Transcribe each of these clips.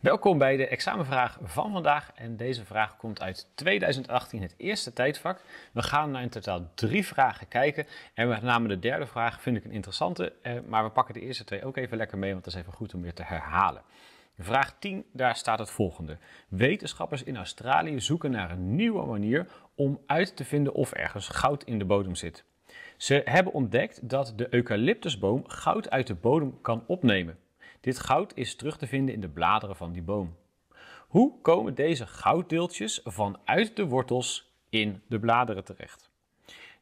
Welkom bij de examenvraag van vandaag en deze vraag komt uit 2018, het eerste tijdvak. We gaan naar in totaal drie vragen kijken en met name de derde vraag vind ik een interessante, eh, maar we pakken de eerste twee ook even lekker mee, want dat is even goed om weer te herhalen. Vraag 10, daar staat het volgende. Wetenschappers in Australië zoeken naar een nieuwe manier om uit te vinden of ergens goud in de bodem zit. Ze hebben ontdekt dat de eucalyptusboom goud uit de bodem kan opnemen. Dit goud is terug te vinden in de bladeren van die boom. Hoe komen deze gouddeeltjes vanuit de wortels in de bladeren terecht?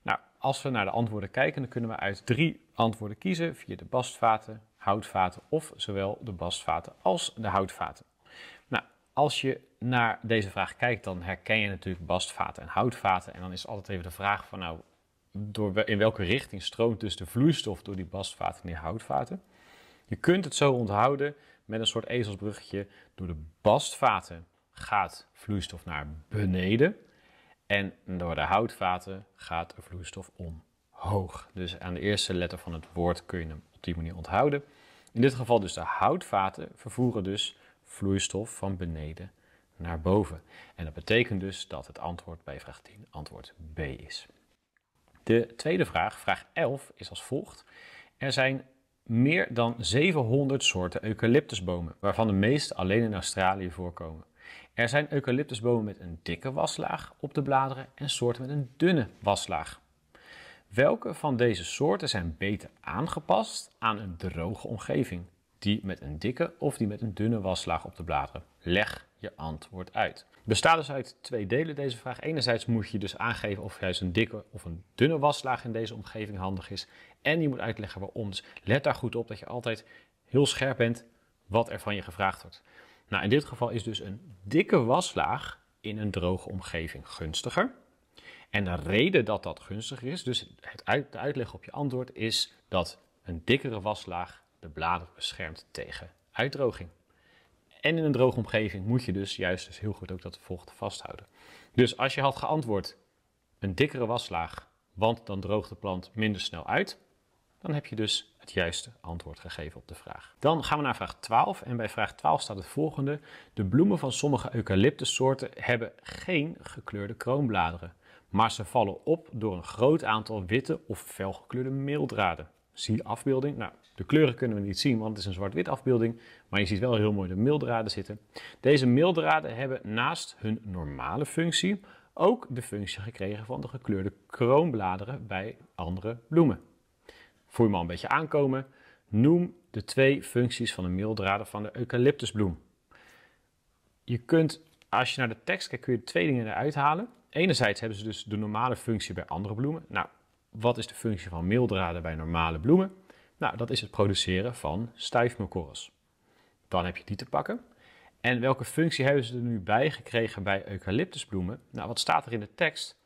Nou, als we naar de antwoorden kijken, dan kunnen we uit drie antwoorden kiezen via de bastvaten, houtvaten of zowel de bastvaten als de houtvaten. Nou, als je naar deze vraag kijkt, dan herken je natuurlijk bastvaten en houtvaten. En dan is altijd even de vraag van nou, door, in welke richting stroomt dus de vloeistof door die bastvaten en die houtvaten? Je kunt het zo onthouden met een soort ezelsbruggetje. Door de bastvaten gaat vloeistof naar beneden en door de houtvaten gaat de vloeistof omhoog. Dus aan de eerste letter van het woord kun je hem op die manier onthouden. In dit geval dus de houtvaten vervoeren dus vloeistof van beneden naar boven. En dat betekent dus dat het antwoord bij vraag 10 antwoord B is. De tweede vraag, vraag 11, is als volgt. Er zijn meer dan 700 soorten eucalyptusbomen, waarvan de meeste alleen in Australië voorkomen. Er zijn eucalyptusbomen met een dikke waslaag op de bladeren en soorten met een dunne waslaag. Welke van deze soorten zijn beter aangepast aan een droge omgeving? Die met een dikke of die met een dunne waslaag op de bladeren? Leg antwoord uit. Bestaat dus uit twee delen deze vraag. Enerzijds moet je dus aangeven of juist een dikke of een dunne waslaag in deze omgeving handig is. En je moet uitleggen waarom. Dus let daar goed op dat je altijd heel scherp bent wat er van je gevraagd wordt. Nou, in dit geval is dus een dikke waslaag in een droge omgeving gunstiger. En de reden dat dat gunstiger is, dus het uit, de uitleg op je antwoord, is dat een dikkere waslaag de bladeren beschermt tegen uitdroging. En in een droge omgeving moet je dus juist dus heel goed ook dat vocht vasthouden. Dus als je had geantwoord een dikkere waslaag, want dan droogt de plant minder snel uit, dan heb je dus het juiste antwoord gegeven op de vraag. Dan gaan we naar vraag 12 en bij vraag 12 staat het volgende. De bloemen van sommige eucalyptussoorten hebben geen gekleurde kroonbladeren, maar ze vallen op door een groot aantal witte of felgekleurde meeldraden zie afbeelding. Nou, de kleuren kunnen we niet zien, want het is een zwart-wit afbeelding. Maar je ziet wel heel mooi de mildraden zitten. Deze mildraden hebben naast hun normale functie ook de functie gekregen van de gekleurde kroonbladeren bij andere bloemen. Voel je me al een beetje aankomen? Noem de twee functies van de mildraden van de eucalyptusbloem. Je kunt, als je naar de tekst kijkt, kun je twee dingen eruit halen. Enerzijds hebben ze dus de normale functie bij andere bloemen. Nou, wat is de functie van meeldraden bij normale bloemen? Nou, dat is het produceren van stuifmeelkorrels. Dan heb je die te pakken. En welke functie hebben ze er nu bij gekregen bij eucalyptusbloemen? Nou, wat staat er in de tekst?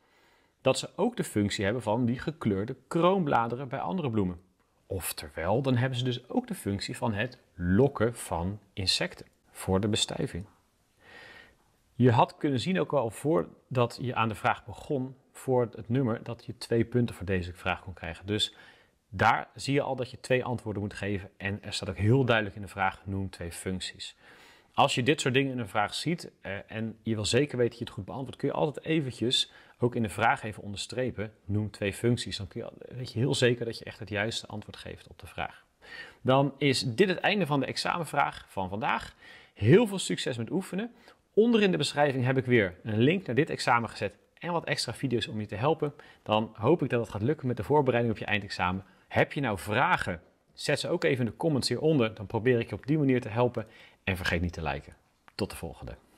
Dat ze ook de functie hebben van die gekleurde kroonbladeren bij andere bloemen. Oftewel, dan hebben ze dus ook de functie van het lokken van insecten voor de bestuiving. Je had kunnen zien ook al voordat je aan de vraag begon voor het nummer dat je twee punten voor deze vraag kon krijgen. Dus daar zie je al dat je twee antwoorden moet geven. En er staat ook heel duidelijk in de vraag: noem twee functies. Als je dit soort dingen in een vraag ziet eh, en je wil zeker weten dat je het goed beantwoordt, kun je altijd eventjes ook in de vraag even onderstrepen: noem twee functies. Dan kun weet je heel zeker dat je echt het juiste antwoord geeft op de vraag. Dan is dit het einde van de examenvraag van vandaag. Heel veel succes met oefenen. Onder in de beschrijving heb ik weer een link naar dit examen gezet en wat extra video's om je te helpen, dan hoop ik dat het gaat lukken met de voorbereiding op je eindexamen. Heb je nou vragen? Zet ze ook even in de comments hieronder, dan probeer ik je op die manier te helpen. En vergeet niet te liken. Tot de volgende.